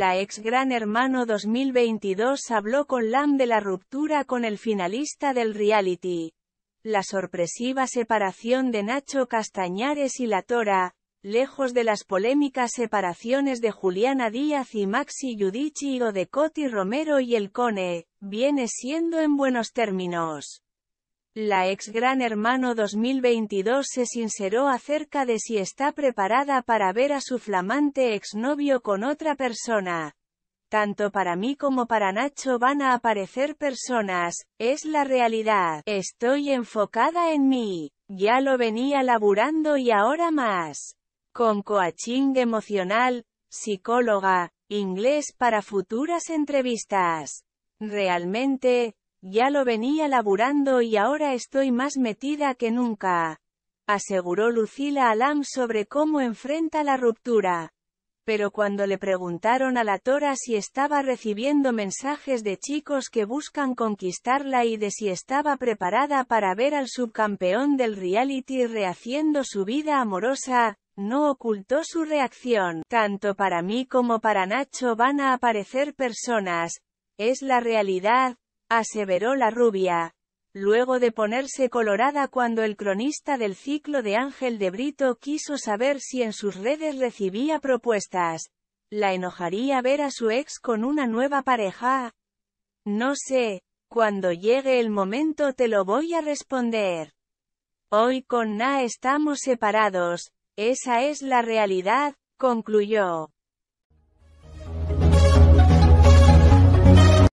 la ex Gran Hermano 2022 habló con Lam de la ruptura con el finalista del reality. La sorpresiva separación de Nacho Castañares y La Tora, lejos de las polémicas separaciones de Juliana Díaz y Maxi Giudici o de Coti Romero y el Cone, viene siendo en buenos términos. La ex Gran Hermano 2022 se sinceró acerca de si está preparada para ver a su flamante exnovio con otra persona. Tanto para mí como para Nacho van a aparecer personas, es la realidad. Estoy enfocada en mí. Ya lo venía laburando y ahora más. Con coaching emocional, psicóloga, inglés para futuras entrevistas. Realmente, ya lo venía laburando y ahora estoy más metida que nunca. Aseguró Lucila Alam sobre cómo enfrenta la ruptura. Pero cuando le preguntaron a la Tora si estaba recibiendo mensajes de chicos que buscan conquistarla y de si estaba preparada para ver al subcampeón del reality rehaciendo su vida amorosa, no ocultó su reacción. Tanto para mí como para Nacho van a aparecer personas. Es la realidad, aseveró la rubia. Luego de ponerse colorada cuando el cronista del ciclo de Ángel de Brito quiso saber si en sus redes recibía propuestas, la enojaría ver a su ex con una nueva pareja. No sé, cuando llegue el momento te lo voy a responder. Hoy con Na estamos separados, esa es la realidad, concluyó.